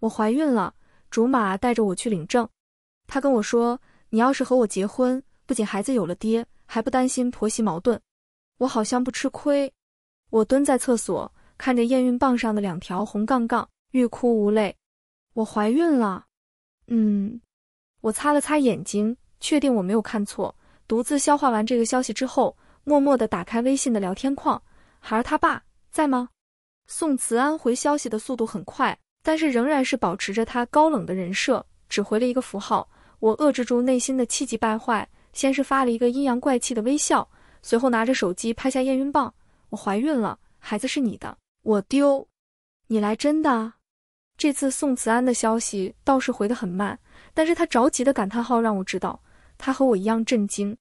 我怀孕了，竹马带着我去领证，他跟我说：“你要是和我结婚，不仅孩子有了爹，还不担心婆媳矛盾，我好像不吃亏。”我蹲在厕所，看着验孕棒上的两条红杠杠，欲哭无泪。我怀孕了，嗯，我擦了擦眼睛，确定我没有看错。独自消化完这个消息之后，默默的打开微信的聊天框，孩儿他爸在吗？宋慈安回消息的速度很快。但是仍然是保持着他高冷的人设，只回了一个符号。我遏制住内心的气急败坏，先是发了一个阴阳怪气的微笑，随后拿着手机拍下验孕棒。我怀孕了，孩子是你的。我丢，你来真的？这次宋慈安的消息倒是回得很慢，但是他着急的感叹号让我知道他和我一样震惊。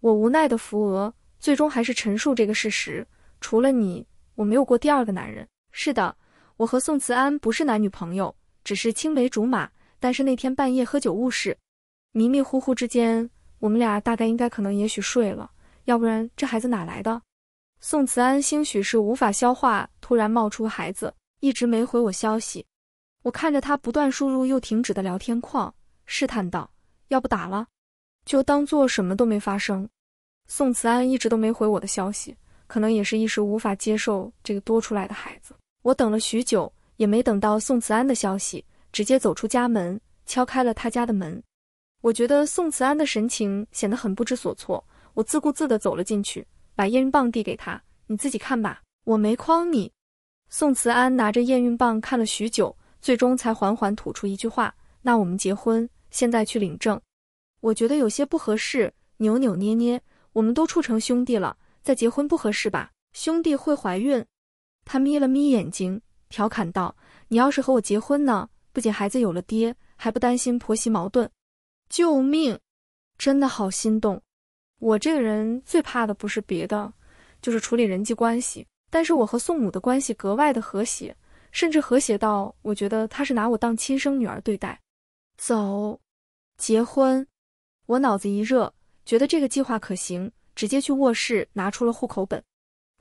我无奈的扶额，最终还是陈述这个事实：除了你，我没有过第二个男人。是的。我和宋慈安不是男女朋友，只是青梅竹马。但是那天半夜喝酒误事，迷迷糊糊之间，我们俩大概应该可能也许睡了，要不然这孩子哪来的？宋慈安兴许是无法消化突然冒出孩子，一直没回我消息。我看着他不断输入又停止的聊天框，试探道：“要不打了，就当做什么都没发生。”宋慈安一直都没回我的消息，可能也是一时无法接受这个多出来的孩子。我等了许久，也没等到宋慈安的消息，直接走出家门，敲开了他家的门。我觉得宋慈安的神情显得很不知所措。我自顾自地走了进去，把验孕棒递给他：“你自己看吧，我没诓你。”宋慈安拿着验孕棒看了许久，最终才缓缓吐出一句话：“那我们结婚？现在去领证？”我觉得有些不合适，扭扭捏捏：“我们都处成兄弟了，再结婚不合适吧？兄弟会怀孕。”他眯了眯眼睛，调侃道：“你要是和我结婚呢？不仅孩子有了爹，还不担心婆媳矛盾。”救命！真的好心动。我这个人最怕的不是别的，就是处理人际关系。但是我和宋母的关系格外的和谐，甚至和谐到我觉得她是拿我当亲生女儿对待。走，结婚！我脑子一热，觉得这个计划可行，直接去卧室拿出了户口本。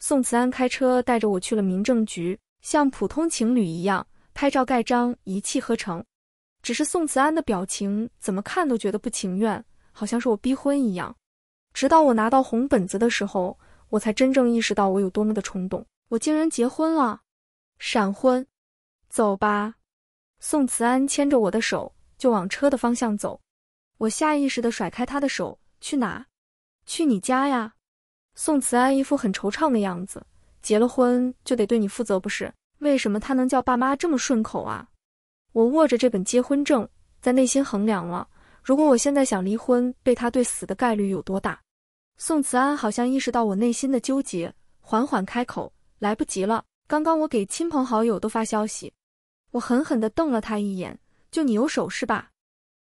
宋慈安开车带着我去了民政局，像普通情侣一样拍照盖章，一气呵成。只是宋慈安的表情怎么看都觉得不情愿，好像是我逼婚一样。直到我拿到红本子的时候，我才真正意识到我有多么的冲动。我竟然结婚了，闪婚。走吧，宋慈安牵着我的手就往车的方向走。我下意识地甩开他的手，去哪？去你家呀。宋慈安一副很惆怅的样子，结了婚就得对你负责，不是？为什么他能叫爸妈这么顺口啊？我握着这本结婚证，在内心衡量了，如果我现在想离婚，被他对死的概率有多大？宋慈安好像意识到我内心的纠结，缓缓开口：“来不及了，刚刚我给亲朋好友都发消息。”我狠狠地瞪了他一眼：“就你有手是吧？”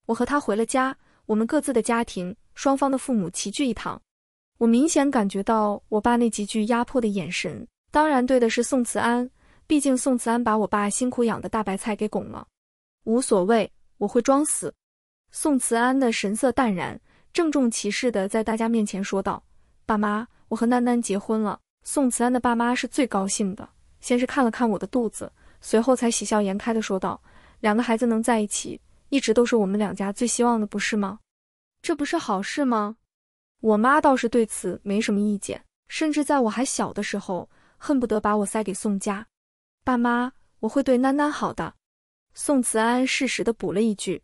我和他回了家，我们各自的家庭，双方的父母齐聚一堂。我明显感觉到我爸那极具压迫的眼神，当然对的是宋慈安，毕竟宋慈安把我爸辛苦养的大白菜给拱了。无所谓，我会装死。宋慈安的神色淡然，郑重其事的在大家面前说道：“爸妈，我和囡囡结婚了。”宋慈安的爸妈是最高兴的，先是看了看我的肚子，随后才喜笑颜开的说道：“两个孩子能在一起，一直都是我们两家最希望的，不是吗？这不是好事吗？”我妈倒是对此没什么意见，甚至在我还小的时候，恨不得把我塞给宋家。爸妈，我会对囡囡好的。宋慈安适时的补了一句，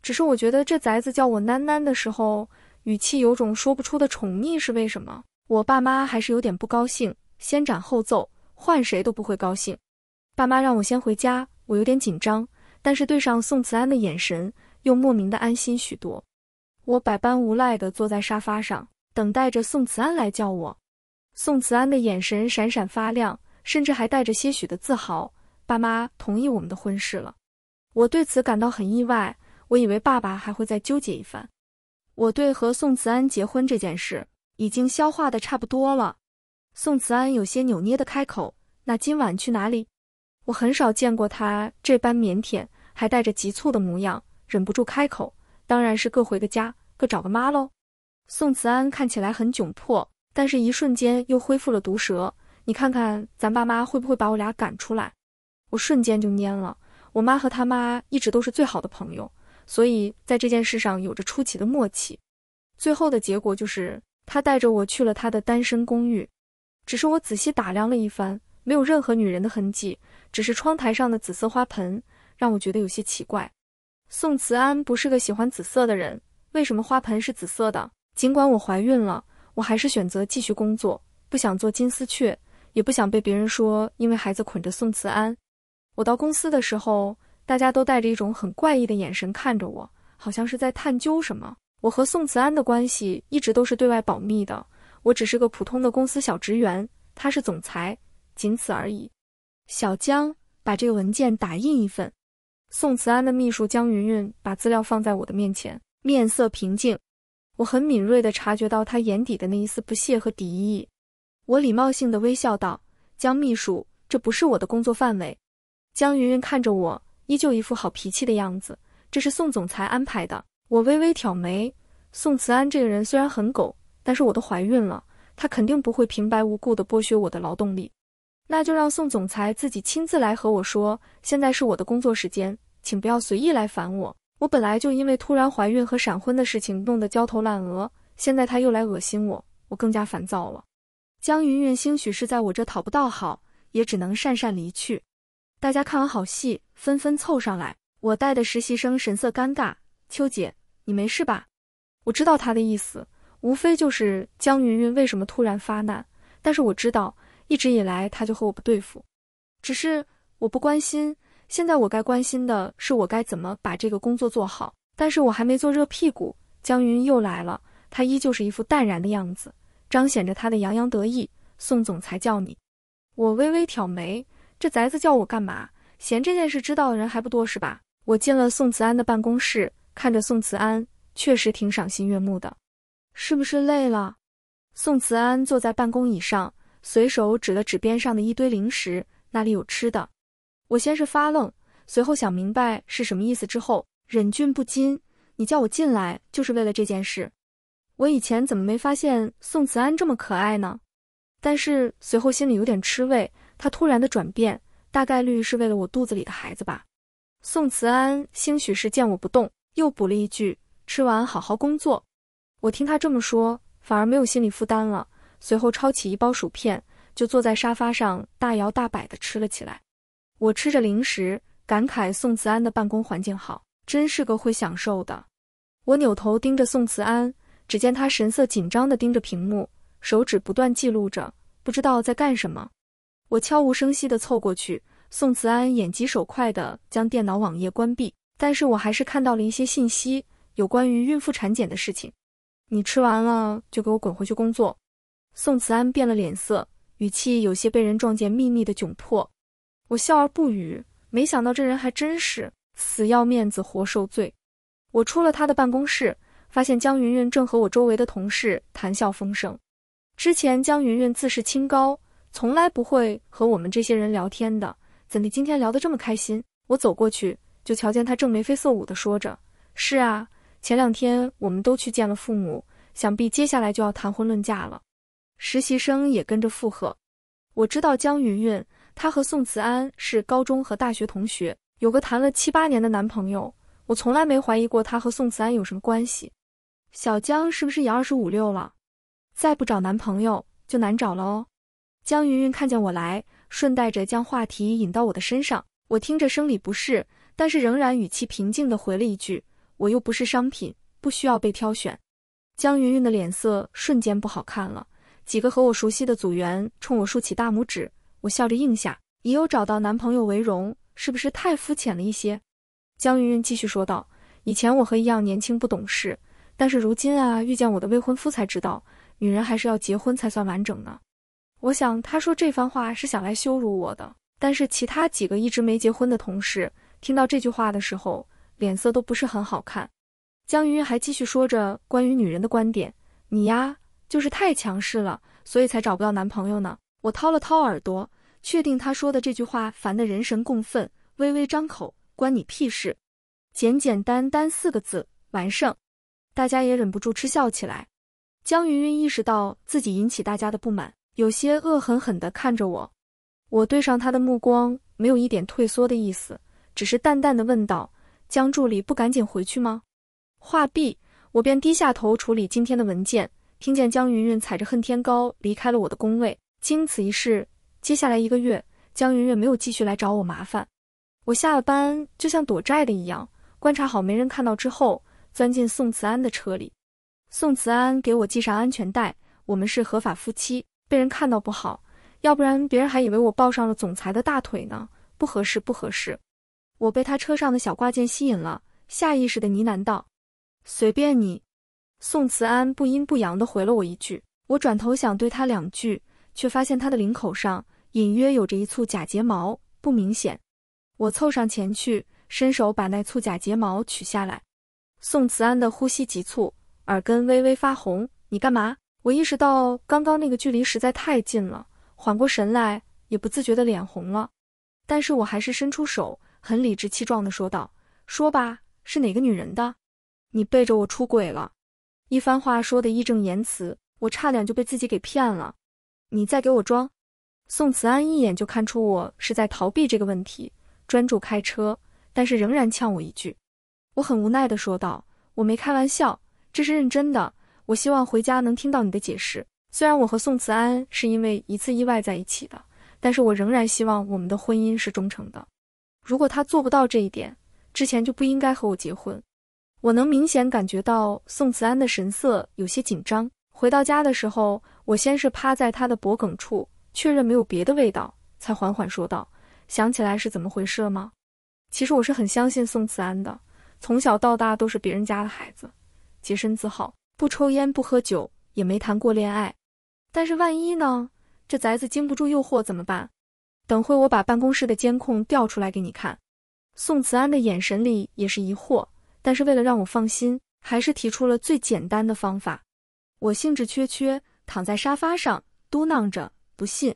只是我觉得这宅子叫我囡囡的时候，语气有种说不出的宠溺，是为什么？我爸妈还是有点不高兴，先斩后奏，换谁都不会高兴。爸妈让我先回家，我有点紧张，但是对上宋慈安的眼神，又莫名的安心许多。我百般无奈地坐在沙发上，等待着宋慈安来叫我。宋慈安的眼神闪闪发亮，甚至还带着些许的自豪。爸妈同意我们的婚事了，我对此感到很意外。我以为爸爸还会再纠结一番。我对和宋慈安结婚这件事已经消化的差不多了。宋慈安有些扭捏地开口：“那今晚去哪里？”我很少见过他这般腼腆，还带着急促的模样，忍不住开口。当然是各回个家，各找个妈喽。宋慈安看起来很窘迫，但是一瞬间又恢复了毒舌。你看看咱爸妈会不会把我俩赶出来？我瞬间就蔫了。我妈和他妈一直都是最好的朋友，所以在这件事上有着出奇的默契。最后的结果就是他带着我去了他的单身公寓。只是我仔细打量了一番，没有任何女人的痕迹，只是窗台上的紫色花盆让我觉得有些奇怪。宋慈安不是个喜欢紫色的人，为什么花盆是紫色的？尽管我怀孕了，我还是选择继续工作，不想做金丝雀，也不想被别人说因为孩子捆着宋慈安。我到公司的时候，大家都带着一种很怪异的眼神看着我，好像是在探究什么。我和宋慈安的关系一直都是对外保密的，我只是个普通的公司小职员，他是总裁，仅此而已。小江，把这个文件打印一份。宋慈安的秘书江云云把资料放在我的面前，面色平静。我很敏锐地察觉到他眼底的那一丝不屑和敌意。我礼貌性地微笑道：“江秘书，这不是我的工作范围。”江云云看着我，依旧一副好脾气的样子。这是宋总裁安排的。我微微挑眉。宋慈安这个人虽然很狗，但是我都怀孕了，他肯定不会平白无故地剥削我的劳动力。那就让宋总裁自己亲自来和我说。现在是我的工作时间，请不要随意来烦我。我本来就因为突然怀孕和闪婚的事情弄得焦头烂额，现在他又来恶心我，我更加烦躁了。江云云兴许是在我这讨不到好，也只能讪讪离去。大家看完好戏，纷纷凑上来。我带的实习生神色尴尬，秋姐，你没事吧？我知道他的意思，无非就是江云云为什么突然发难，但是我知道。一直以来他就和我不对付，只是我不关心。现在我该关心的是我该怎么把这个工作做好。但是我还没坐热屁股，江云又来了。他依旧是一副淡然的样子，彰显着他的洋洋得意。宋总裁叫你，我微微挑眉，这宅子叫我干嘛？嫌这件事知道的人还不多是吧？我进了宋慈安的办公室，看着宋慈安确实挺赏心悦目的。是不是累了？宋慈安坐在办公椅上。随手指了指边上的一堆零食，那里有吃的。我先是发愣，随后想明白是什么意思之后，忍俊不禁。你叫我进来就是为了这件事？我以前怎么没发现宋慈安这么可爱呢？但是随后心里有点吃味，他突然的转变，大概率是为了我肚子里的孩子吧。宋慈安兴许是见我不动，又补了一句：“吃完好好工作。”我听他这么说，反而没有心理负担了。随后抄起一包薯片，就坐在沙发上大摇大摆地吃了起来。我吃着零食，感慨宋慈安的办公环境好，真是个会享受的。我扭头盯着宋慈安，只见他神色紧张地盯着屏幕，手指不断记录着，不知道在干什么。我悄无声息地凑过去，宋慈安眼疾手快地将电脑网页关闭，但是我还是看到了一些信息，有关于孕妇产检的事情。你吃完了就给我滚回去工作。宋慈安变了脸色，语气有些被人撞见秘密的窘迫。我笑而不语。没想到这人还真是死要面子活受罪。我出了他的办公室，发现江云云正和我周围的同事谈笑风生。之前江云云自视清高，从来不会和我们这些人聊天的，怎地今天聊得这么开心？我走过去，就瞧见他正眉飞色舞地说着：“是啊，前两天我们都去见了父母，想必接下来就要谈婚论嫁了。”实习生也跟着附和。我知道江云云，她和宋慈安是高中和大学同学，有个谈了七八年的男朋友。我从来没怀疑过她和宋慈安有什么关系。小江是不是也二十五六了？再不找男朋友就难找了哦。江云云看见我来，顺带着将话题引到我的身上。我听着生理不适，但是仍然语气平静地回了一句：“我又不是商品，不需要被挑选。”江云云的脸色瞬间不好看了。几个和我熟悉的组员冲我竖起大拇指，我笑着应下，以有找到男朋友为荣，是不是太肤浅了一些？江云云继续说道：“以前我和一样年轻不懂事，但是如今啊，遇见我的未婚夫才知道，女人还是要结婚才算完整呢。”我想他说这番话是想来羞辱我的，但是其他几个一直没结婚的同事听到这句话的时候，脸色都不是很好看。江云云还继续说着关于女人的观点：“你呀。”就是太强势了，所以才找不到男朋友呢。我掏了掏耳朵，确定他说的这句话烦得人神共愤，微微张口：“关你屁事！”简简单单四个字，完胜。大家也忍不住嗤笑起来。江云云意识到自己引起大家的不满，有些恶狠狠地看着我。我对上他的目光，没有一点退缩的意思，只是淡淡的问道：“江助理不赶紧回去吗？”话毕，我便低下头处理今天的文件。听见江云云踩着恨天高离开了我的工位，经此一事，接下来一个月，江云云没有继续来找我麻烦。我下了班，就像躲债的一样，观察好没人看到之后，钻进宋慈安的车里。宋慈安给我系上安全带，我们是合法夫妻，被人看到不好，要不然别人还以为我抱上了总裁的大腿呢，不合适，不合适。我被他车上的小挂件吸引了，下意识的呢喃道：“随便你。”宋慈安不阴不阳的回了我一句，我转头想对他两句，却发现他的领口上隐约有着一簇假睫毛，不明显。我凑上前去，伸手把那簇假睫毛取下来。宋慈安的呼吸急促，耳根微微发红。你干嘛？我意识到刚刚那个距离实在太近了，缓过神来，也不自觉的脸红了。但是我还是伸出手，很理直气壮的说道：“说吧，是哪个女人的？你背着我出轨了。”一番话说的义正言辞，我差点就被自己给骗了。你再给我装！宋慈安一眼就看出我是在逃避这个问题，专注开车，但是仍然呛我一句。我很无奈的说道：“我没开玩笑，这是认真的。我希望回家能听到你的解释。虽然我和宋慈安是因为一次意外在一起的，但是我仍然希望我们的婚姻是忠诚的。如果他做不到这一点，之前就不应该和我结婚。”我能明显感觉到宋慈安的神色有些紧张。回到家的时候，我先是趴在他的脖梗处确认没有别的味道，才缓缓说道：“想起来是怎么回事了吗？”其实我是很相信宋慈安的，从小到大都是别人家的孩子，洁身自好，不抽烟不喝酒，也没谈过恋爱。但是万一呢？这宅子经不住诱惑怎么办？等会我把办公室的监控调出来给你看。宋慈安的眼神里也是疑惑。但是为了让我放心，还是提出了最简单的方法。我兴致缺缺，躺在沙发上嘟囔着不信。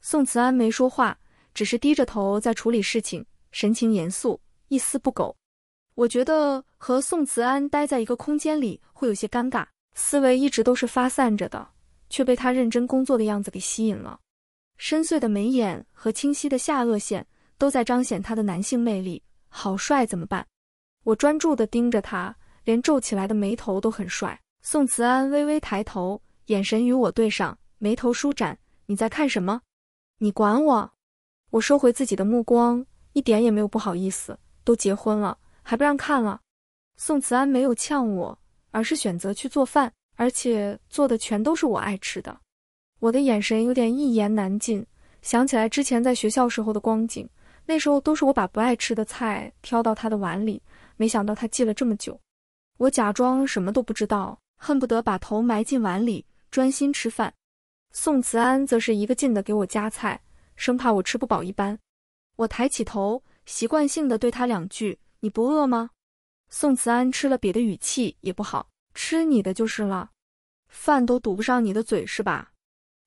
宋慈安没说话，只是低着头在处理事情，神情严肃，一丝不苟。我觉得和宋慈安待在一个空间里会有些尴尬，思维一直都是发散着的，却被他认真工作的样子给吸引了。深邃的眉眼和清晰的下颚线都在彰显他的男性魅力，好帅，怎么办？我专注地盯着他，连皱起来的眉头都很帅。宋慈安微微抬头，眼神与我对上，眉头舒展。你在看什么？你管我！我收回自己的目光，一点也没有不好意思。都结婚了，还不让看了？宋慈安没有呛我，而是选择去做饭，而且做的全都是我爱吃的。我的眼神有点一言难尽，想起来之前在学校时候的光景，那时候都是我把不爱吃的菜挑到他的碗里。没想到他记了这么久，我假装什么都不知道，恨不得把头埋进碗里专心吃饭。宋慈安则是一个劲的给我夹菜，生怕我吃不饱一般。我抬起头，习惯性的对他两句：“你不饿吗？”宋慈安吃了瘪的语气也不好：“吃你的就是了，饭都堵不上你的嘴是吧？”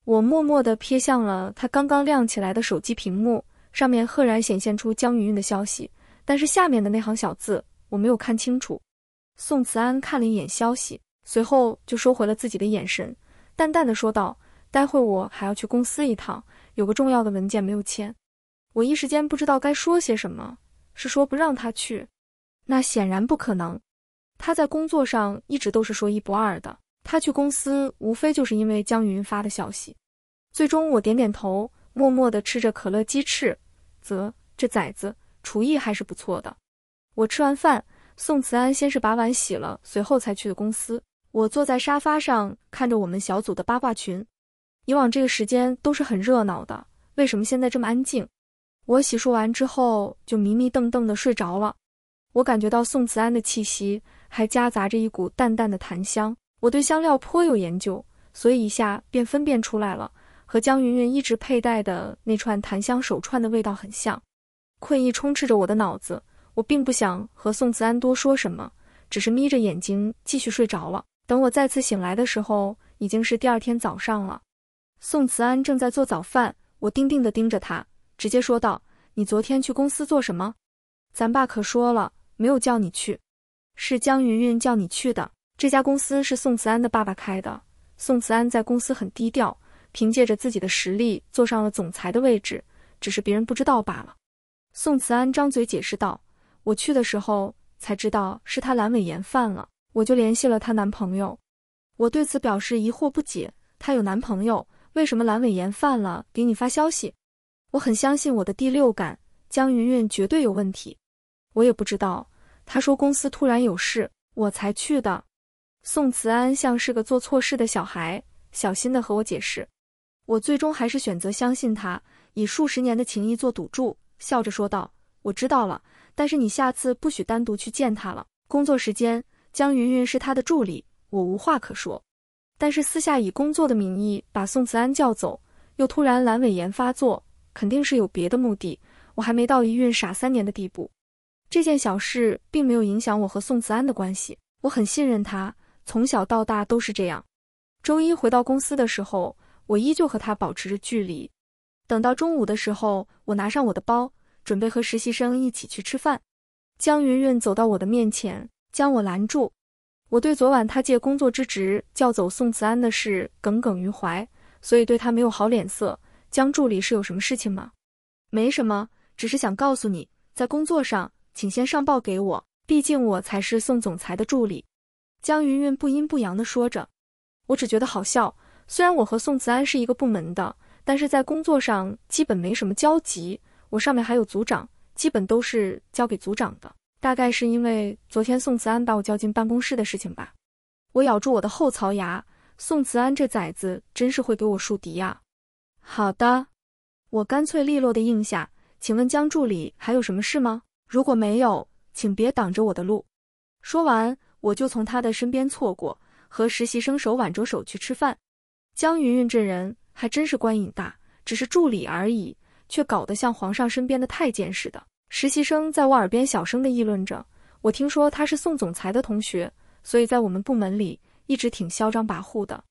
我默默的瞥向了他刚刚亮起来的手机屏幕，上面赫然显现出江云云的消息，但是下面的那行小字。我没有看清楚，宋慈安看了一眼消息，随后就收回了自己的眼神，淡淡的说道：“待会我还要去公司一趟，有个重要的文件没有签。”我一时间不知道该说些什么，是说不让他去？那显然不可能。他在工作上一直都是说一不二的，他去公司无非就是因为江云发的消息。最终我点点头，默默的吃着可乐鸡翅，啧，这崽子厨艺还是不错的。我吃完饭，宋慈安先是把碗洗了，随后才去的公司。我坐在沙发上，看着我们小组的八卦群，以往这个时间都是很热闹的，为什么现在这么安静？我洗漱完之后，就迷迷瞪瞪的睡着了。我感觉到宋慈安的气息，还夹杂着一股淡淡的檀香。我对香料颇有研究，所以一下便分辨出来了，和江云云一直佩戴的那串檀香手串的味道很像。困意充斥着我的脑子。我并不想和宋慈安多说什么，只是眯着眼睛继续睡着了。等我再次醒来的时候，已经是第二天早上了。宋慈安正在做早饭，我定定地盯着他，直接说道：“你昨天去公司做什么？咱爸可说了，没有叫你去，是江云云叫你去的。这家公司是宋慈安的爸爸开的。宋慈安在公司很低调，凭借着自己的实力坐上了总裁的位置，只是别人不知道罢了。”宋慈安张嘴解释道。我去的时候才知道是她阑尾炎犯了，我就联系了她男朋友。我对此表示疑惑不解，她有男朋友，为什么阑尾炎犯了给你发消息？我很相信我的第六感，江云云绝对有问题。我也不知道，她说公司突然有事，我才去的。宋慈安像是个做错事的小孩，小心地和我解释。我最终还是选择相信他，以数十年的情谊做赌注，笑着说道：“我知道了。”但是你下次不许单独去见他了。工作时间，江云云是他的助理，我无话可说。但是私下以工作的名义把宋慈安叫走，又突然阑尾炎发作，肯定是有别的目的。我还没到一孕傻三年的地步。这件小事并没有影响我和宋慈安的关系，我很信任他，从小到大都是这样。周一回到公司的时候，我依旧和他保持着距离。等到中午的时候，我拿上我的包。准备和实习生一起去吃饭，江云云走到我的面前，将我拦住。我对昨晚他借工作之职叫走宋慈安的事耿耿于怀，所以对他没有好脸色。江助理是有什么事情吗？没什么，只是想告诉你，在工作上请先上报给我，毕竟我才是宋总裁的助理。江云云不阴不阳地说着，我只觉得好笑。虽然我和宋慈安是一个部门的，但是在工作上基本没什么交集。我上面还有组长，基本都是交给组长的。大概是因为昨天宋慈安把我叫进办公室的事情吧。我咬住我的后槽牙，宋慈安这崽子真是会给我树敌呀。好的，我干脆利落的应下。请问江助理还有什么事吗？如果没有，请别挡着我的路。说完，我就从他的身边错过，和实习生手挽着手去吃饭。江云云这人还真是官瘾大，只是助理而已。却搞得像皇上身边的太监似的。实习生在我耳边小声的议论着，我听说他是宋总裁的同学，所以在我们部门里一直挺嚣张跋扈的。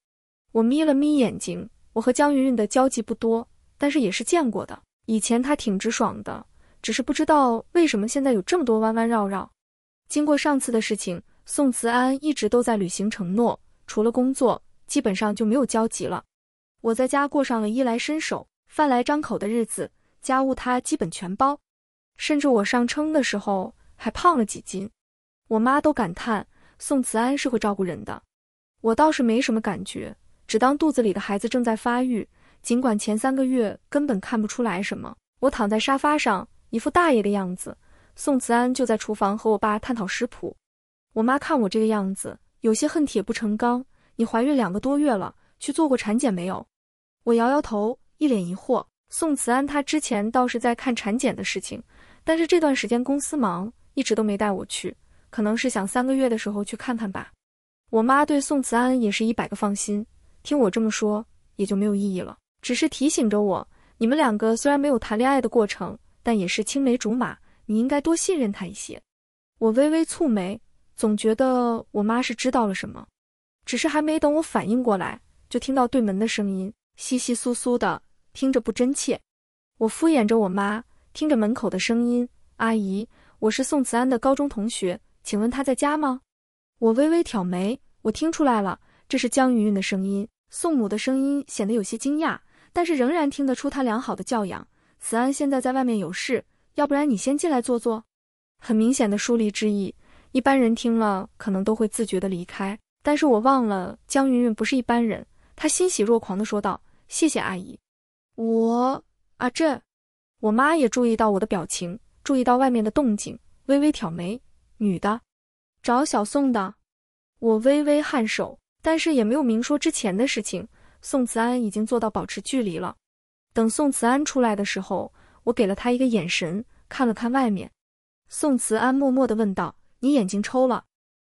我眯了眯眼睛，我和江云云的交集不多，但是也是见过的。以前他挺直爽的，只是不知道为什么现在有这么多弯弯绕绕。经过上次的事情，宋慈安一直都在履行承诺，除了工作，基本上就没有交集了。我在家过上了衣来伸手。饭来张口的日子，家务他基本全包，甚至我上称的时候还胖了几斤，我妈都感叹宋慈安是会照顾人的。我倒是没什么感觉，只当肚子里的孩子正在发育，尽管前三个月根本看不出来什么。我躺在沙发上，一副大爷的样子，宋慈安就在厨房和我爸探讨食谱。我妈看我这个样子，有些恨铁不成钢：“你怀孕两个多月了，去做过产检没有？”我摇摇头。一脸疑惑，宋慈安他之前倒是在看产检的事情，但是这段时间公司忙，一直都没带我去，可能是想三个月的时候去看看吧。我妈对宋慈安也是一百个放心，听我这么说也就没有异议了，只是提醒着我，你们两个虽然没有谈恋爱的过程，但也是青梅竹马，你应该多信任他一些。我微微蹙眉，总觉得我妈是知道了什么，只是还没等我反应过来，就听到对门的声音，窸窸窣窣的。听着不真切，我敷衍着我妈，听着门口的声音，阿姨，我是宋慈安的高中同学，请问他在家吗？我微微挑眉，我听出来了，这是江云云的声音。宋母的声音显得有些惊讶，但是仍然听得出她良好的教养。慈安现在在外面有事，要不然你先进来坐坐。很明显的疏离之意，一般人听了可能都会自觉的离开，但是我忘了江云云不是一般人。她欣喜若狂的说道：“谢谢阿姨。”我啊，这……我妈也注意到我的表情，注意到外面的动静，微微挑眉。女的，找小宋的。我微微颔首，但是也没有明说之前的事情。宋慈安已经做到保持距离了。等宋慈安出来的时候，我给了他一个眼神，看了看外面。宋慈安默默的问道：“你眼睛抽了？”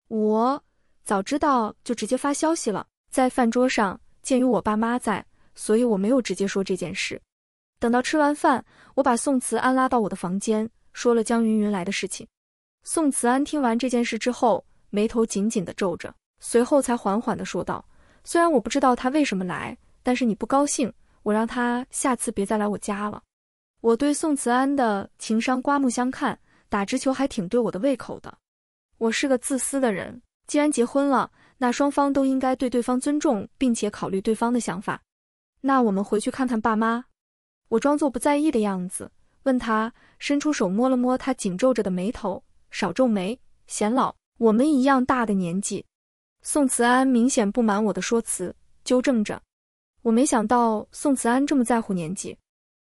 我早知道就直接发消息了。在饭桌上，鉴于我爸妈在。所以我没有直接说这件事。等到吃完饭，我把宋慈安拉到我的房间，说了江云云来的事情。宋慈安听完这件事之后，眉头紧紧的皱着，随后才缓缓的说道：“虽然我不知道他为什么来，但是你不高兴，我让他下次别再来我家了。”我对宋慈安的情商刮目相看，打直球还挺对我的胃口的。我是个自私的人，既然结婚了，那双方都应该对对方尊重，并且考虑对方的想法。那我们回去看看爸妈。我装作不在意的样子，问他，伸出手摸了摸他紧皱着的眉头，少皱眉，显老。我们一样大的年纪。宋慈安明显不满我的说辞，纠正着。我没想到宋慈安这么在乎年纪。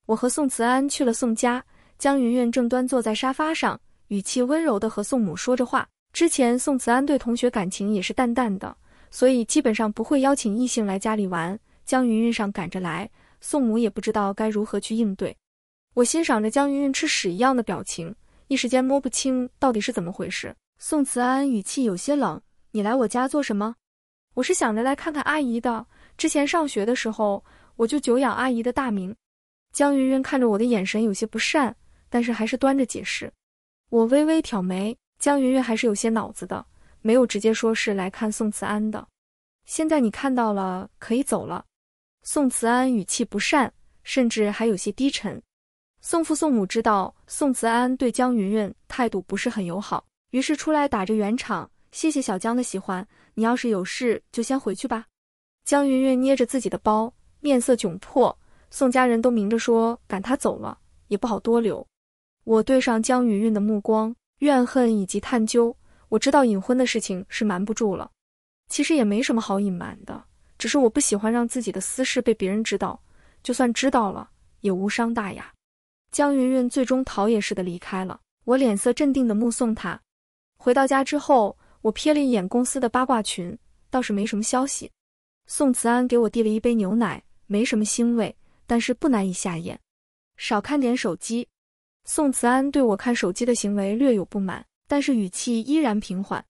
我和宋慈安去了宋家，江云云正端坐在沙发上，语气温柔的和宋母说着话。之前宋慈安对同学感情也是淡淡的，所以基本上不会邀请异性来家里玩。江云云上赶着来，宋母也不知道该如何去应对。我欣赏着江云云吃屎一样的表情，一时间摸不清到底是怎么回事。宋慈安语气有些冷：“你来我家做什么？”“我是想着来看看阿姨的。之前上学的时候，我就久仰阿姨的大名。”江云云看着我的眼神有些不善，但是还是端着解释。我微微挑眉，江云云还是有些脑子的，没有直接说是来看宋慈安的。现在你看到了，可以走了。宋慈安语气不善，甚至还有些低沉。宋父宋母知道宋慈安对江云云态度不是很友好，于是出来打着圆场：“谢谢小江的喜欢，你要是有事就先回去吧。”江云云捏着自己的包，面色窘迫。宋家人都明着说赶他走了，也不好多留。我对上江云云的目光，怨恨以及探究，我知道隐婚的事情是瞒不住了。其实也没什么好隐瞒的。只是我不喜欢让自己的私事被别人知道，就算知道了也无伤大雅。江云云最终逃也似的离开了，我脸色镇定的目送她。回到家之后，我瞥了一眼公司的八卦群，倒是没什么消息。宋慈安给我递了一杯牛奶，没什么腥味，但是不难以下咽。少看点手机。宋慈安对我看手机的行为略有不满，但是语气依然平缓。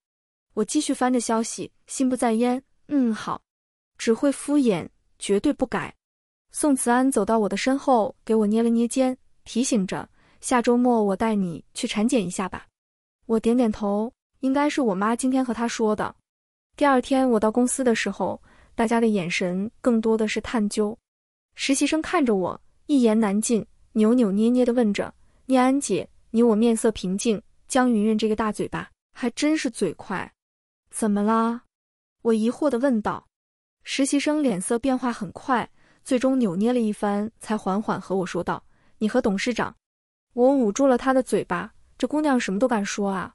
我继续翻着消息，心不在焉。嗯，好。只会敷衍，绝对不改。宋慈安走到我的身后，给我捏了捏肩，提醒着：“下周末我带你去产检一下吧。”我点点头，应该是我妈今天和她说的。第二天我到公司的时候，大家的眼神更多的是探究。实习生看着我，一言难尽，扭扭捏捏的问着：“聂安姐，你我面色平静。”江云云这个大嘴巴还真是嘴快，怎么啦？”我疑惑的问道。实习生脸色变化很快，最终扭捏了一番，才缓缓和我说道：“你和董事长。”我捂住了他的嘴巴，这姑娘什么都敢说啊！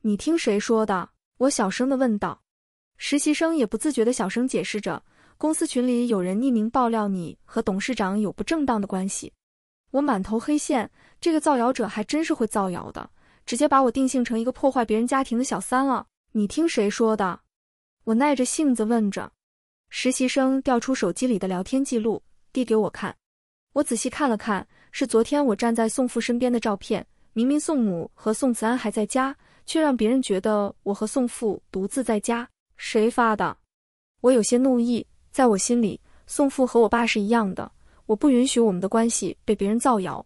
你听谁说的？我小声的问道。实习生也不自觉的小声解释着：“公司群里有人匿名爆料你和董事长有不正当的关系。”我满头黑线，这个造谣者还真是会造谣的，直接把我定性成一个破坏别人家庭的小三了。你听谁说的？我耐着性子问着。实习生调出手机里的聊天记录，递给我看。我仔细看了看，是昨天我站在宋父身边的照片。明明宋母和宋慈安还在家，却让别人觉得我和宋父独自在家。谁发的？我有些怒意。在我心里，宋父和我爸是一样的，我不允许我们的关系被别人造谣。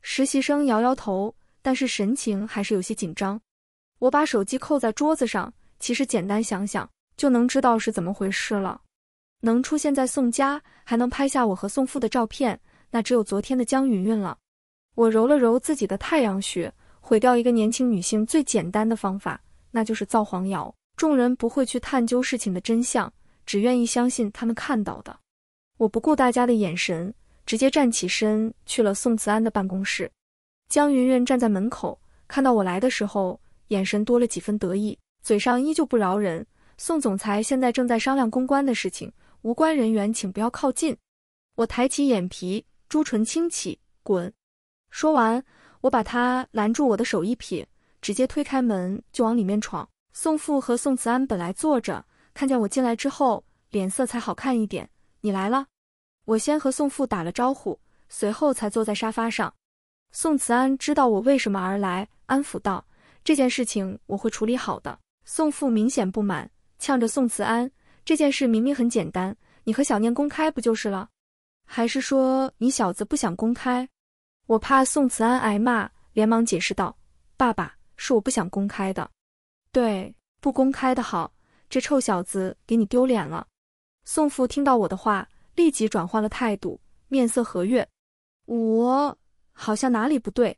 实习生摇摇头，但是神情还是有些紧张。我把手机扣在桌子上。其实简单想想就能知道是怎么回事了。能出现在宋家，还能拍下我和宋父的照片，那只有昨天的江云云了。我揉了揉自己的太阳穴。毁掉一个年轻女性最简单的方法，那就是造黄谣。众人不会去探究事情的真相，只愿意相信他们看到的。我不顾大家的眼神，直接站起身去了宋慈安的办公室。江云云站在门口，看到我来的时候，眼神多了几分得意，嘴上依旧不饶人。宋总裁现在正在商量公关的事情。无关人员，请不要靠近。我抬起眼皮，朱唇轻启，滚！说完，我把他拦住，我的手一撇，直接推开门就往里面闯。宋父和宋慈安本来坐着，看见我进来之后，脸色才好看一点。你来了，我先和宋父打了招呼，随后才坐在沙发上。宋慈安知道我为什么而来，安抚道：“这件事情我会处理好的。”宋父明显不满，呛着宋慈安。这件事明明很简单，你和小念公开不就是了？还是说你小子不想公开？我怕宋慈安挨骂，连忙解释道：“爸爸，是我不想公开的。对，不公开的好。这臭小子给你丢脸了。”宋父听到我的话，立即转换了态度，面色和悦。我好像哪里不对。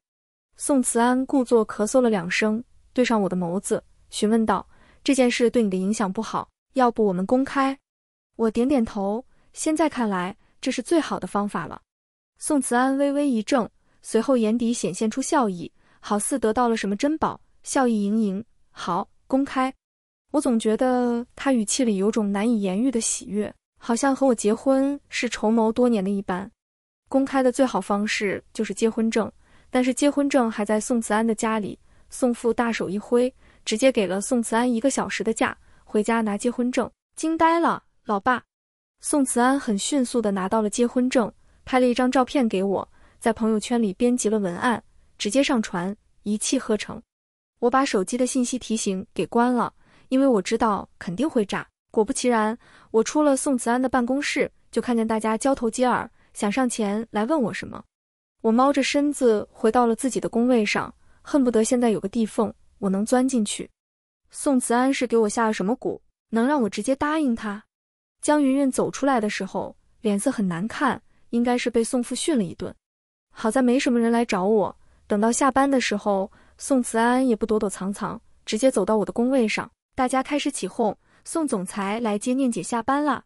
宋慈安故作咳嗽了两声，对上我的眸子，询问道：“这件事对你的影响不好？”要不我们公开？我点点头。现在看来，这是最好的方法了。宋慈安微微一怔，随后眼底显现出笑意，好似得到了什么珍宝，笑意盈盈。好，公开。我总觉得他语气里有种难以言喻的喜悦，好像和我结婚是筹谋多年的一般。公开的最好方式就是结婚证，但是结婚证还在宋慈安的家里。宋父大手一挥，直接给了宋慈安一个小时的假。回家拿结婚证，惊呆了！老爸，宋慈安很迅速地拿到了结婚证，拍了一张照片给我，在朋友圈里编辑了文案，直接上传，一气呵成。我把手机的信息提醒给关了，因为我知道肯定会炸。果不其然，我出了宋慈安的办公室，就看见大家交头接耳，想上前来问我什么。我猫着身子回到了自己的工位上，恨不得现在有个地缝，我能钻进去。宋慈安是给我下了什么蛊，能让我直接答应他？江云云走出来的时候，脸色很难看，应该是被宋父训了一顿。好在没什么人来找我。等到下班的时候，宋慈安也不躲躲藏藏，直接走到我的工位上。大家开始起哄：“宋总裁来接念姐下班啦！”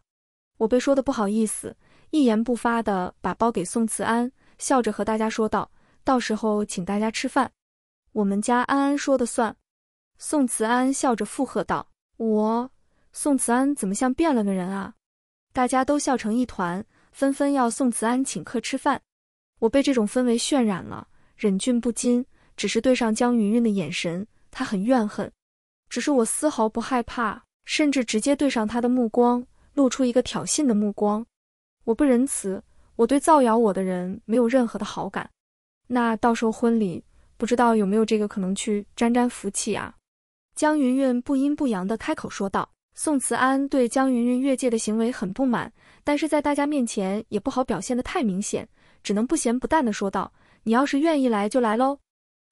我被说的不好意思，一言不发的把包给宋慈安，笑着和大家说道：“到时候请大家吃饭，我们家安安说的算。”宋慈安笑着附和道：“我宋慈安怎么像变了个人啊？”大家都笑成一团，纷纷要宋慈安请客吃饭。我被这种氛围渲染了，忍俊不禁，只是对上江云云的眼神，她很怨恨。只是我丝毫不害怕，甚至直接对上他的目光，露出一个挑衅的目光。我不仁慈，我对造谣我的人没有任何的好感。那到时候婚礼，不知道有没有这个可能去沾沾福气啊？江云云不阴不阳的开口说道：“宋慈安对江云云越界的行为很不满，但是在大家面前也不好表现的太明显，只能不咸不淡的说道：‘你要是愿意来就来喽。’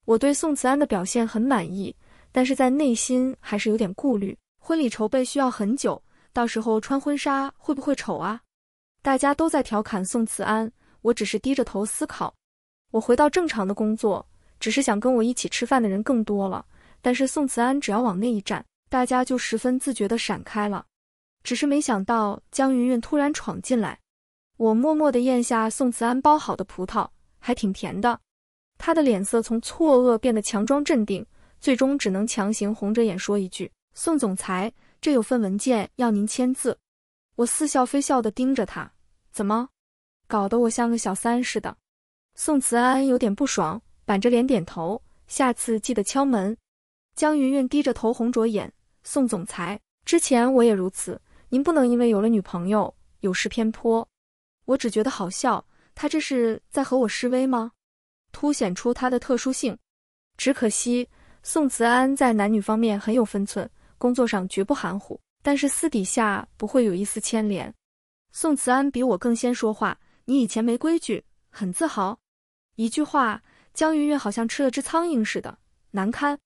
我对宋慈安的表现很满意，但是在内心还是有点顾虑。婚礼筹备需要很久，到时候穿婚纱会不会丑啊？”大家都在调侃宋慈安，我只是低着头思考。我回到正常的工作，只是想跟我一起吃饭的人更多了。但是宋慈安只要往那一站，大家就十分自觉的闪开了。只是没想到江云云突然闯进来，我默默的咽下宋慈安包好的葡萄，还挺甜的。他的脸色从错愕变得强装镇定，最终只能强行红着眼说一句：“宋总裁，这有份文件要您签字。”我似笑非笑的盯着他，怎么，搞得我像个小三似的？宋慈安有点不爽，板着脸点头：“下次记得敲门。”江云云低着头，红着眼。宋总裁，之前我也如此。您不能因为有了女朋友有失偏颇。我只觉得好笑，他这是在和我示威吗？凸显出他的特殊性。只可惜，宋慈安在男女方面很有分寸，工作上绝不含糊，但是私底下不会有一丝牵连。宋慈安比我更先说话，你以前没规矩，很自豪。一句话，江云云好像吃了只苍蝇似的，难堪。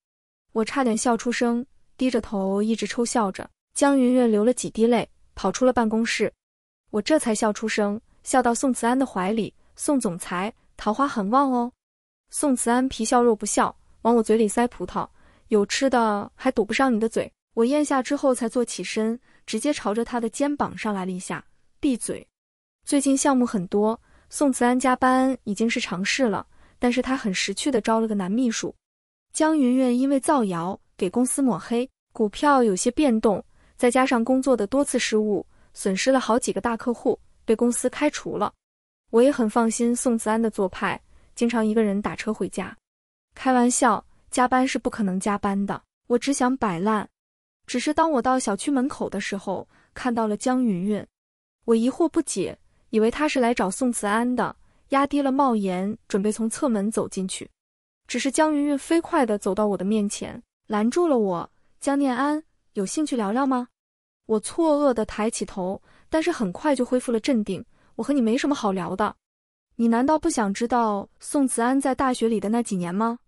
我差点笑出声，低着头一直抽笑着，江云云流了几滴泪，跑出了办公室。我这才笑出声，笑到宋慈安的怀里。宋总裁桃花很旺哦。宋慈安皮笑肉不笑，往我嘴里塞葡萄，有吃的还堵不上你的嘴。我咽下之后才坐起身，直接朝着他的肩膀上来了一下。闭嘴！最近项目很多，宋慈安加班已经是常事了，但是他很识趣的招了个男秘书。江云云因为造谣给公司抹黑，股票有些变动，再加上工作的多次失误，损失了好几个大客户，被公司开除了。我也很放心宋慈安的做派，经常一个人打车回家。开玩笑，加班是不可能加班的，我只想摆烂。只是当我到小区门口的时候，看到了江云云，我疑惑不解，以为他是来找宋慈安的，压低了帽檐，准备从侧门走进去。只是江云云飞快地走到我的面前，拦住了我。江念安，有兴趣聊聊吗？我错愕地抬起头，但是很快就恢复了镇定。我和你没什么好聊的。你难道不想知道宋慈安在大学里的那几年吗？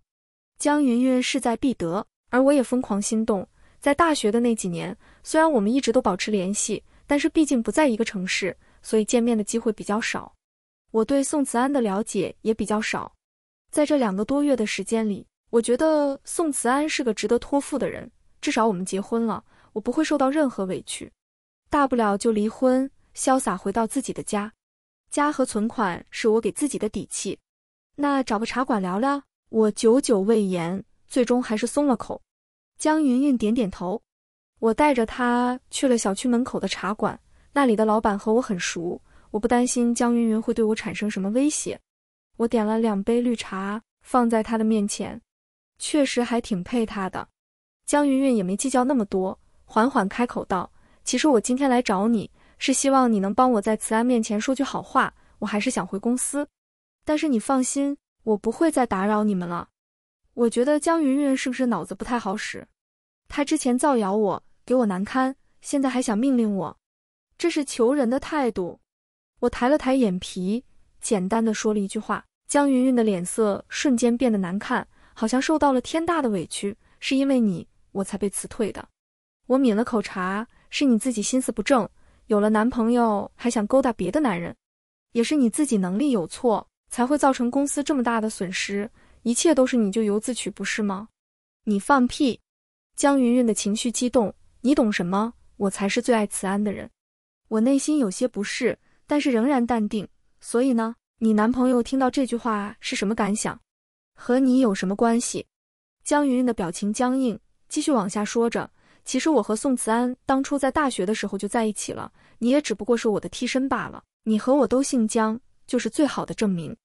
江云云势在必得，而我也疯狂心动。在大学的那几年，虽然我们一直都保持联系，但是毕竟不在一个城市，所以见面的机会比较少。我对宋慈安的了解也比较少。在这两个多月的时间里，我觉得宋慈安是个值得托付的人。至少我们结婚了，我不会受到任何委屈，大不了就离婚，潇洒回到自己的家。家和存款是我给自己的底气。那找个茶馆聊聊。我久久未言，最终还是松了口。江云云点点头。我带着他去了小区门口的茶馆，那里的老板和我很熟，我不担心江云云会对我产生什么威胁。我点了两杯绿茶，放在他的面前，确实还挺配他的。江云云也没计较那么多，缓缓开口道：“其实我今天来找你是希望你能帮我在慈安面前说句好话。我还是想回公司，但是你放心，我不会再打扰你们了。”我觉得江云云是不是脑子不太好使？他之前造谣我，给我难堪，现在还想命令我，这是求人的态度。我抬了抬眼皮。简单的说了一句话，江云云的脸色瞬间变得难看，好像受到了天大的委屈。是因为你，我才被辞退的。我抿了口茶，是你自己心思不正，有了男朋友还想勾搭别的男人，也是你自己能力有错，才会造成公司这么大的损失。一切都是你咎由自取，不是吗？你放屁！江云云的情绪激动，你懂什么？我才是最爱慈安的人。我内心有些不适，但是仍然淡定。所以呢，你男朋友听到这句话是什么感想？和你有什么关系？江云云的表情僵硬，继续往下说着：“其实我和宋慈安当初在大学的时候就在一起了，你也只不过是我的替身罢了。你和我都姓江，就是最好的证明。”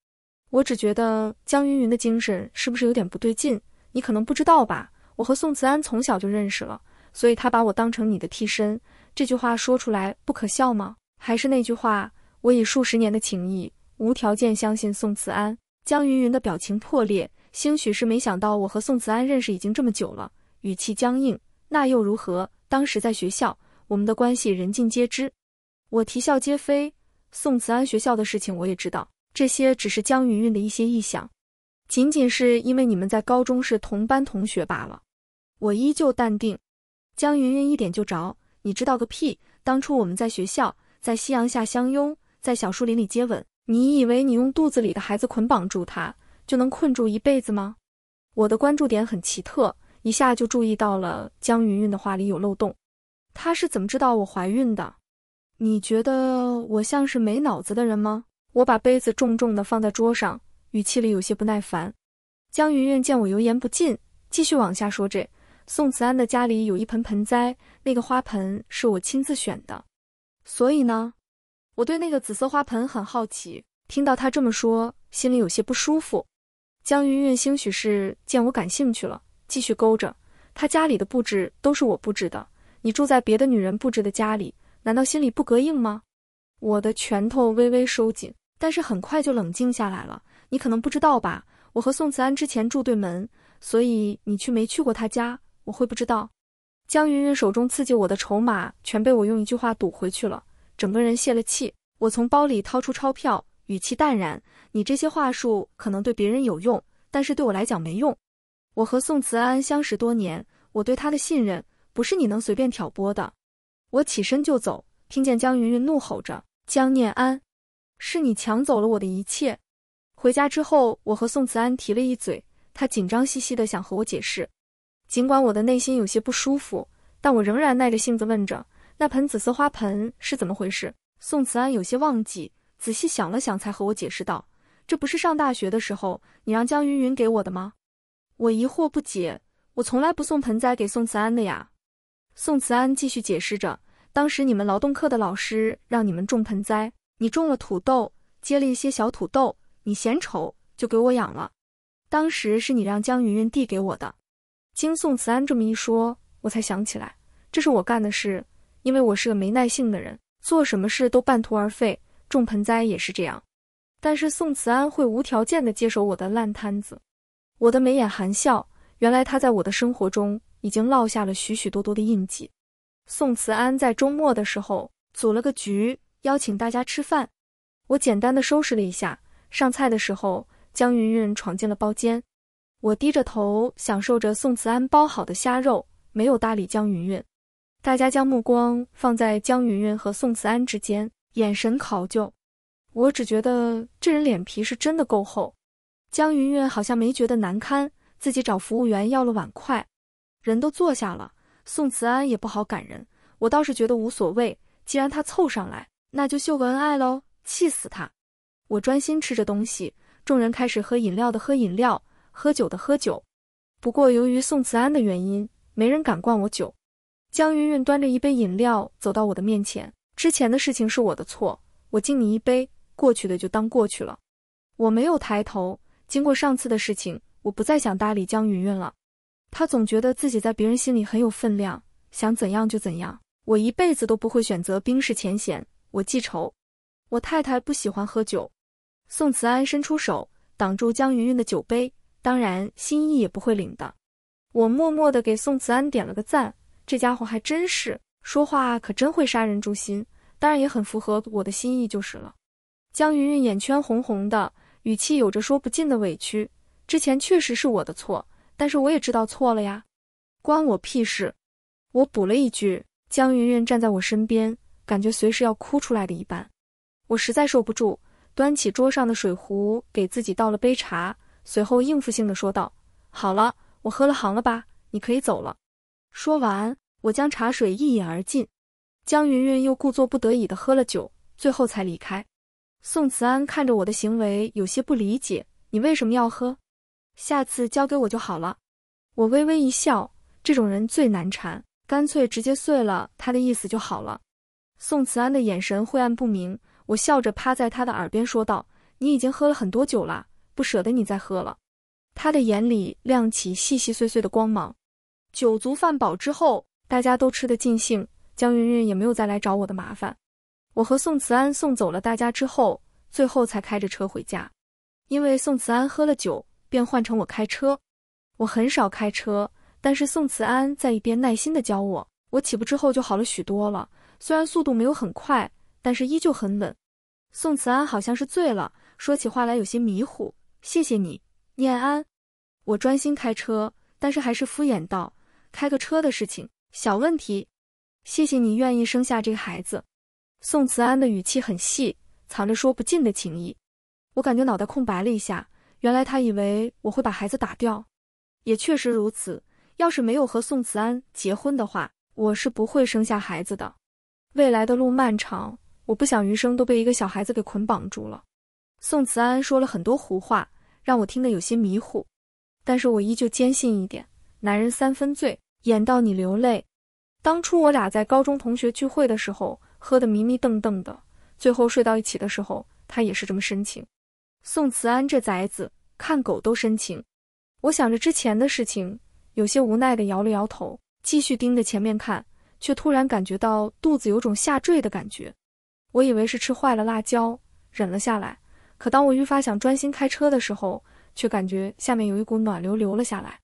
我只觉得江云云的精神是不是有点不对劲？你可能不知道吧，我和宋慈安从小就认识了，所以他把我当成你的替身，这句话说出来不可笑吗？还是那句话。我以数十年的情谊，无条件相信宋慈安。江云云的表情破裂，兴许是没想到我和宋慈安认识已经这么久了，语气僵硬。那又如何？当时在学校，我们的关系人尽皆知。我啼笑皆非。宋慈安学校的事情我也知道，这些只是江云云的一些臆想，仅仅是因为你们在高中是同班同学罢了。我依旧淡定。江云云一点就着，你知道个屁！当初我们在学校，在夕阳下相拥。在小树林里接吻，你以为你用肚子里的孩子捆绑住他，就能困住一辈子吗？我的关注点很奇特，一下就注意到了江云云的话里有漏洞。她是怎么知道我怀孕的？你觉得我像是没脑子的人吗？我把杯子重重的放在桌上，语气里有些不耐烦。江云云见我油盐不进，继续往下说。这宋慈安的家里有一盆盆栽，那个花盆是我亲自选的，所以呢？我对那个紫色花盆很好奇，听到他这么说，心里有些不舒服。江云云兴许是见我感兴趣了，继续勾着。他家里的布置都是我布置的，你住在别的女人布置的家里，难道心里不膈应吗？我的拳头微微收紧，但是很快就冷静下来了。你可能不知道吧，我和宋慈安之前住对门，所以你去没去过他家，我会不知道。江云云手中刺激我的筹码，全被我用一句话堵回去了。整个人泄了气。我从包里掏出钞票，语气淡然：“你这些话术可能对别人有用，但是对我来讲没用。我和宋慈安相识多年，我对他的信任不是你能随便挑拨的。”我起身就走，听见江云云怒吼着：“江念安，是你抢走了我的一切！”回家之后，我和宋慈安提了一嘴，他紧张兮兮的想和我解释，尽管我的内心有些不舒服，但我仍然耐着性子问着。那盆紫色花盆是怎么回事？宋慈安有些忘记，仔细想了想，才和我解释道：“这不是上大学的时候你让江云云给我的吗？”我疑惑不解：“我从来不送盆栽给宋慈安的呀。”宋慈安继续解释着：“当时你们劳动课的老师让你们种盆栽，你种了土豆，接了一些小土豆，你嫌丑，就给我养了。当时是你让江云云递给我的。”经宋慈安这么一说，我才想起来，这是我干的事。因为我是个没耐性的人，做什么事都半途而废，种盆栽也是这样。但是宋慈安会无条件的接手我的烂摊子。我的眉眼含笑，原来他在我的生活中已经落下了许许多多的印记。宋慈安在周末的时候组了个局，邀请大家吃饭。我简单的收拾了一下，上菜的时候，江云云闯进了包间。我低着头享受着宋慈安包好的虾肉，没有搭理江云云。大家将目光放在江云云和宋慈安之间，眼神考究。我只觉得这人脸皮是真的够厚。江云云好像没觉得难堪，自己找服务员要了碗筷。人都坐下了，宋慈安也不好赶人。我倒是觉得无所谓，既然他凑上来，那就秀个恩爱喽，气死他！我专心吃着东西，众人开始喝饮料的喝饮料，喝酒的喝酒。不过由于宋慈安的原因，没人敢灌我酒。江云云端着一杯饮料走到我的面前。之前的事情是我的错，我敬你一杯，过去的就当过去了。我没有抬头。经过上次的事情，我不再想搭理江云云了。她总觉得自己在别人心里很有分量，想怎样就怎样。我一辈子都不会选择冰释前嫌，我记仇。我太太不喜欢喝酒。宋慈安伸出手挡住江云云的酒杯，当然心意也不会领的。我默默地给宋慈安点了个赞。这家伙还真是说话，可真会杀人诛心。当然也很符合我的心意，就是了。江云云眼圈红红的，语气有着说不尽的委屈。之前确实是我的错，但是我也知道错了呀。关我屁事！我补了一句。江云云站在我身边，感觉随时要哭出来的一般。我实在受不住，端起桌上的水壶给自己倒了杯茶，随后应付性的说道：“好了，我喝了行了吧？你可以走了。”说完。我将茶水一饮而尽，江云云又故作不得已的喝了酒，最后才离开。宋慈安看着我的行为，有些不理解：“你为什么要喝？下次交给我就好了。”我微微一笑：“这种人最难缠，干脆直接碎了他的意思就好了。”宋慈安的眼神晦暗不明，我笑着趴在他的耳边说道：“你已经喝了很多酒了，不舍得你再喝了。”他的眼里亮起细细碎碎的光芒。酒足饭饱之后。大家都吃得尽兴，江云云也没有再来找我的麻烦。我和宋慈安送走了大家之后，最后才开着车回家。因为宋慈安喝了酒，便换成我开车。我很少开车，但是宋慈安在一边耐心地教我，我起步之后就好了许多了。虽然速度没有很快，但是依旧很稳。宋慈安好像是醉了，说起话来有些迷糊。谢谢你，念安。我专心开车，但是还是敷衍道：“开个车的事情。”小问题，谢谢你愿意生下这个孩子。宋慈安的语气很细，藏着说不尽的情谊。我感觉脑袋空白了一下，原来他以为我会把孩子打掉，也确实如此。要是没有和宋慈安结婚的话，我是不会生下孩子的。未来的路漫长，我不想余生都被一个小孩子给捆绑住了。宋慈安说了很多胡话，让我听得有些迷糊，但是我依旧坚信一点：男人三分醉。演到你流泪。当初我俩在高中同学聚会的时候，喝的迷迷瞪瞪的，最后睡到一起的时候，他也是这么深情。宋慈安这宅子，看狗都深情。我想着之前的事情，有些无奈的摇了摇头，继续盯着前面看，却突然感觉到肚子有种下坠的感觉。我以为是吃坏了辣椒，忍了下来。可当我愈发想专心开车的时候，却感觉下面有一股暖流流了下来。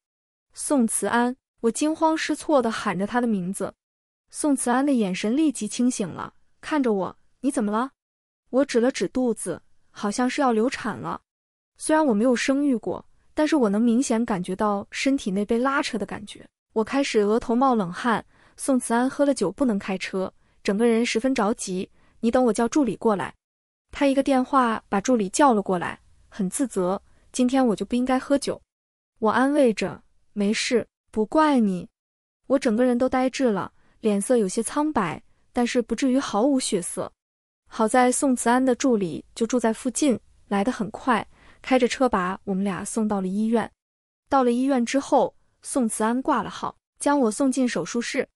宋慈安。我惊慌失措地喊着他的名字，宋慈安的眼神立即清醒了，看着我：“你怎么了？”我指了指肚子，好像是要流产了。虽然我没有生育过，但是我能明显感觉到身体内被拉扯的感觉。我开始额头冒冷汗。宋慈安喝了酒不能开车，整个人十分着急。你等我叫助理过来。他一个电话把助理叫了过来，很自责：“今天我就不应该喝酒。”我安慰着：“没事。”不怪你，我整个人都呆滞了，脸色有些苍白，但是不至于毫无血色。好在宋慈安的助理就住在附近，来得很快，开着车把我们俩送到了医院。到了医院之后，宋慈安挂了号，将我送进手术室。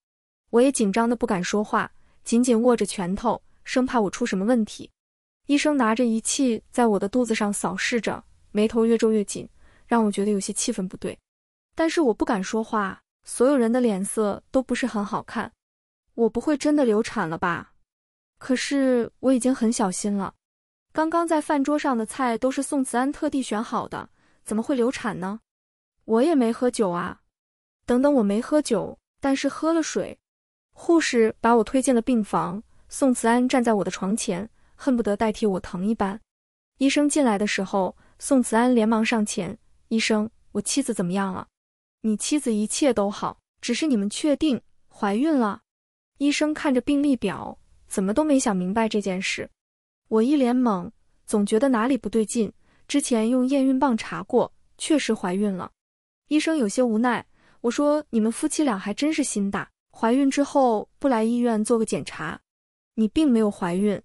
我也紧张的不敢说话，紧紧握着拳头，生怕我出什么问题。医生拿着仪器在我的肚子上扫视着，眉头越皱越紧，让我觉得有些气氛不对。但是我不敢说话，所有人的脸色都不是很好看。我不会真的流产了吧？可是我已经很小心了，刚刚在饭桌上的菜都是宋慈安特地选好的，怎么会流产呢？我也没喝酒啊。等等，我没喝酒，但是喝了水。护士把我推进了病房，宋慈安站在我的床前，恨不得代替我疼一般。医生进来的时候，宋慈安连忙上前：“医生，我妻子怎么样了？”你妻子一切都好，只是你们确定怀孕了？医生看着病历表，怎么都没想明白这件事。我一脸懵，总觉得哪里不对劲。之前用验孕棒查过，确实怀孕了。医生有些无奈，我说：“你们夫妻俩还真是心大，怀孕之后不来医院做个检查。”你并没有怀孕，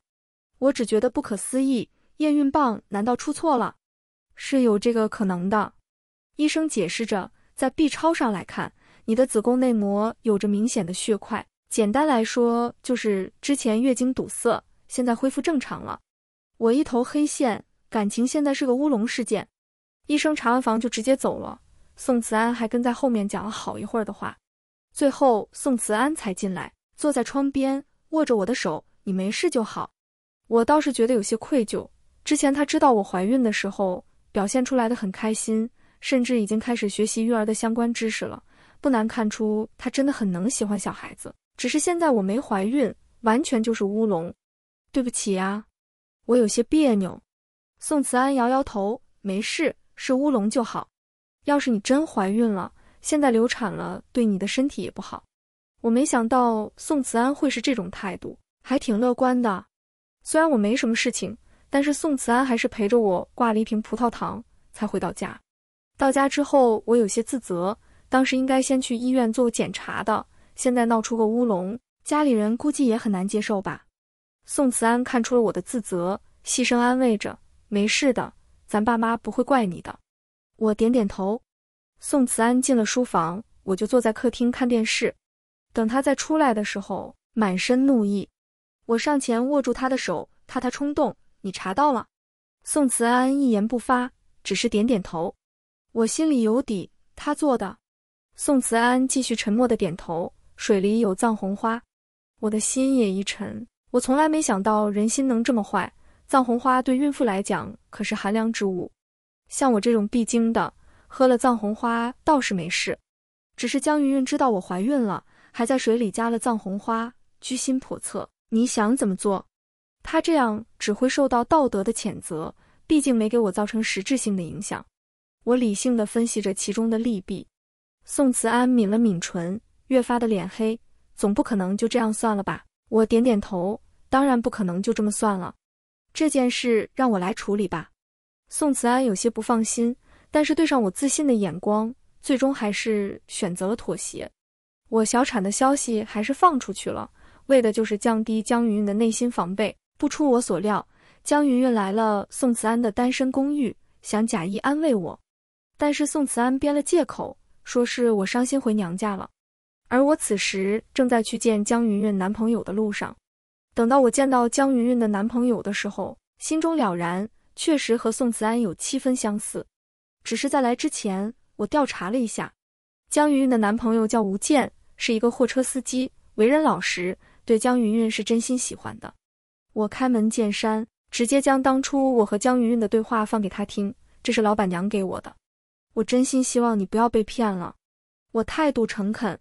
我只觉得不可思议。验孕棒难道出错了？是有这个可能的。医生解释着。在 B 超上来看，你的子宫内膜有着明显的血块，简单来说就是之前月经堵塞，现在恢复正常了。我一头黑线，感情现在是个乌龙事件。医生查完房就直接走了，宋慈安还跟在后面讲了好一会儿的话，最后宋慈安才进来，坐在窗边握着我的手，你没事就好。我倒是觉得有些愧疚，之前他知道我怀孕的时候，表现出来的很开心。甚至已经开始学习育儿的相关知识了，不难看出她真的很能喜欢小孩子。只是现在我没怀孕，完全就是乌龙，对不起呀，我有些别扭。宋慈安摇摇头，没事，是乌龙就好。要是你真怀孕了，现在流产了，对你的身体也不好。我没想到宋慈安会是这种态度，还挺乐观的。虽然我没什么事情，但是宋慈安还是陪着我挂了一瓶葡萄糖，才回到家。到家之后，我有些自责，当时应该先去医院做检查的，现在闹出个乌龙，家里人估计也很难接受吧。宋慈安看出了我的自责，细声安慰着：“没事的，咱爸妈不会怪你的。”我点点头。宋慈安进了书房，我就坐在客厅看电视。等他再出来的时候，满身怒意，我上前握住他的手，怕他冲动。你查到了？宋慈安一言不发，只是点点头。我心里有底，他做的。宋慈安继续沉默的点头。水里有藏红花，我的心也一沉。我从来没想到人心能这么坏。藏红花对孕妇来讲可是寒凉之物，像我这种必经的，喝了藏红花倒是没事。只是江云云知道我怀孕了，还在水里加了藏红花，居心叵测。你想怎么做？他这样只会受到道德的谴责，毕竟没给我造成实质性的影响。我理性的分析着其中的利弊，宋慈安抿了抿唇，越发的脸黑。总不可能就这样算了吧？我点点头，当然不可能就这么算了。这件事让我来处理吧。宋慈安有些不放心，但是对上我自信的眼光，最终还是选择了妥协。我小产的消息还是放出去了，为的就是降低江云云的内心防备。不出我所料，江云云来了宋慈安的单身公寓，想假意安慰我。但是宋慈安编了借口，说是我伤心回娘家了。而我此时正在去见江云云男朋友的路上。等到我见到江云云的男朋友的时候，心中了然，确实和宋慈安有七分相似。只是在来之前，我调查了一下，江云云的男朋友叫吴健，是一个货车司机，为人老实，对江云云是真心喜欢的。我开门见山，直接将当初我和江云云的对话放给他听，这是老板娘给我的。我真心希望你不要被骗了，我态度诚恳，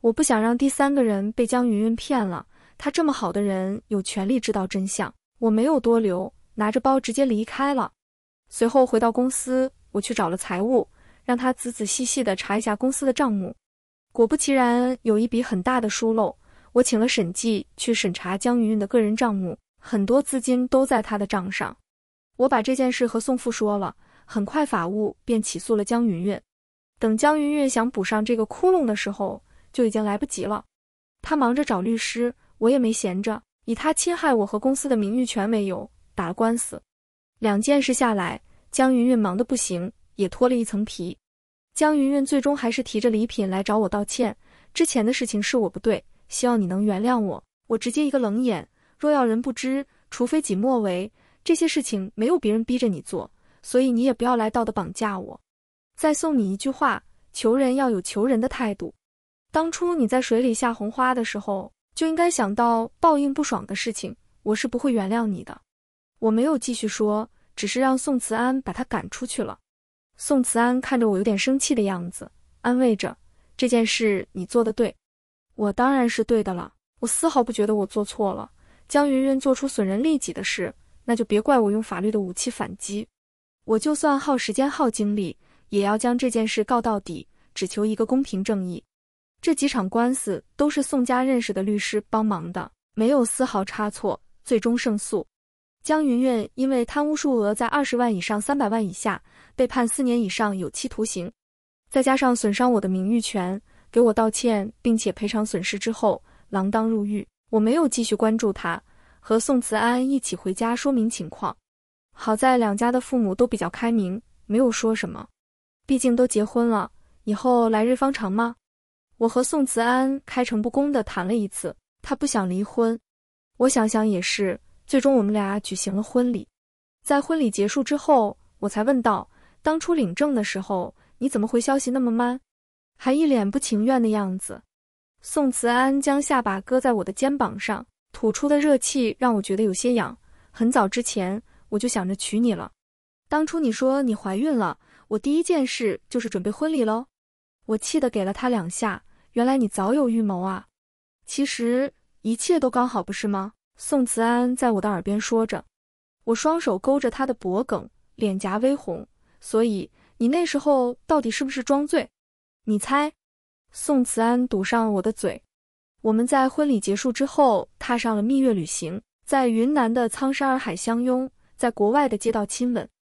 我不想让第三个人被江云云骗了。他这么好的人，有权利知道真相。我没有多留，拿着包直接离开了。随后回到公司，我去找了财务，让他仔仔细细的查一下公司的账目。果不其然，有一笔很大的疏漏。我请了审计去审查江云云的个人账目，很多资金都在他的账上。我把这件事和宋父说了。很快，法务便起诉了江云云。等江云云想补上这个窟窿的时候，就已经来不及了。他忙着找律师，我也没闲着，以他侵害我和公司的名誉权为由打了官司。两件事下来，江云云忙得不行，也脱了一层皮。江云云最终还是提着礼品来找我道歉。之前的事情是我不对，希望你能原谅我。我直接一个冷眼。若要人不知，除非己莫为。这些事情没有别人逼着你做。所以你也不要来道德绑架我。再送你一句话：求人要有求人的态度。当初你在水里下红花的时候，就应该想到报应不爽的事情，我是不会原谅你的。我没有继续说，只是让宋慈安把他赶出去了。宋慈安看着我有点生气的样子，安慰着：“这件事你做的对，我当然是对的了。我丝毫不觉得我做错了。江云云做出损人利己的事，那就别怪我用法律的武器反击。”我就算耗时间、耗精力，也要将这件事告到底，只求一个公平正义。这几场官司都是宋家认识的律师帮忙的，没有丝毫差错，最终胜诉。江云云因为贪污数额在二十万以上三百万以下，被判四年以上有期徒刑，再加上损伤我的名誉权，给我道歉并且赔偿损失之后，锒铛入狱。我没有继续关注他，和宋慈安一起回家说明情况。好在两家的父母都比较开明，没有说什么。毕竟都结婚了，以后来日方长嘛。我和宋慈安开诚布公地谈了一次，他不想离婚。我想想也是，最终我们俩举行了婚礼。在婚礼结束之后，我才问道：当初领证的时候，你怎么回消息那么慢，还一脸不情愿的样子？宋慈安将下巴搁在我的肩膀上，吐出的热气让我觉得有些痒。很早之前。我就想着娶你了。当初你说你怀孕了，我第一件事就是准备婚礼喽。我气得给了他两下。原来你早有预谋啊！其实一切都刚好，不是吗？宋慈安在我的耳边说着。我双手勾着他的脖颈，脸颊微红。所以你那时候到底是不是装醉？你猜？宋慈安堵上我的嘴。我们在婚礼结束之后，踏上了蜜月旅行，在云南的苍山洱海相拥。在国外的街道亲吻。